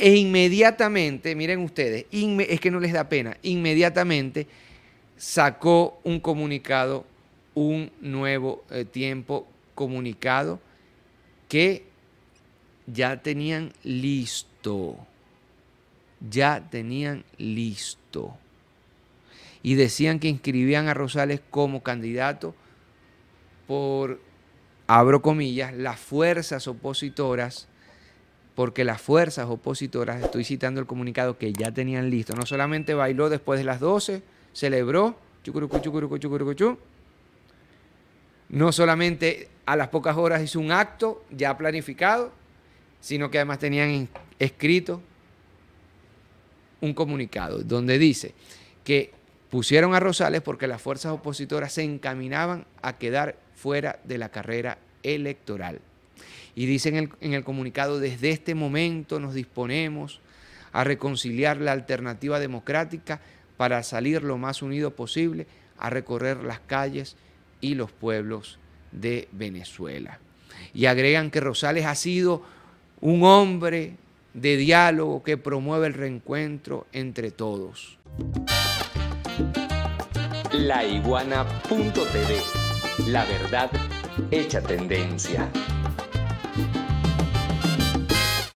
E inmediatamente, miren ustedes, es que no les da pena, inmediatamente sacó un comunicado, un nuevo eh, tiempo comunicado que ya tenían listo, ya tenían listo. Y decían que inscribían a Rosales como candidato por, abro comillas, las fuerzas opositoras porque las fuerzas opositoras, estoy citando el comunicado que ya tenían listo, no solamente bailó después de las 12, celebró, no solamente a las pocas horas hizo un acto ya planificado, sino que además tenían escrito un comunicado donde dice que pusieron a Rosales porque las fuerzas opositoras se encaminaban a quedar fuera de la carrera electoral. Y dicen en el, comunicado, desde este momento nos disponemos a reconciliar la alternativa democrática para salir lo más unido posible a recorrer las calles y los pueblos de Venezuela. Y agregan que Rosales ha sido un hombre de diálogo que promueve el reencuentro entre todos. La la verdad hecha tendencia.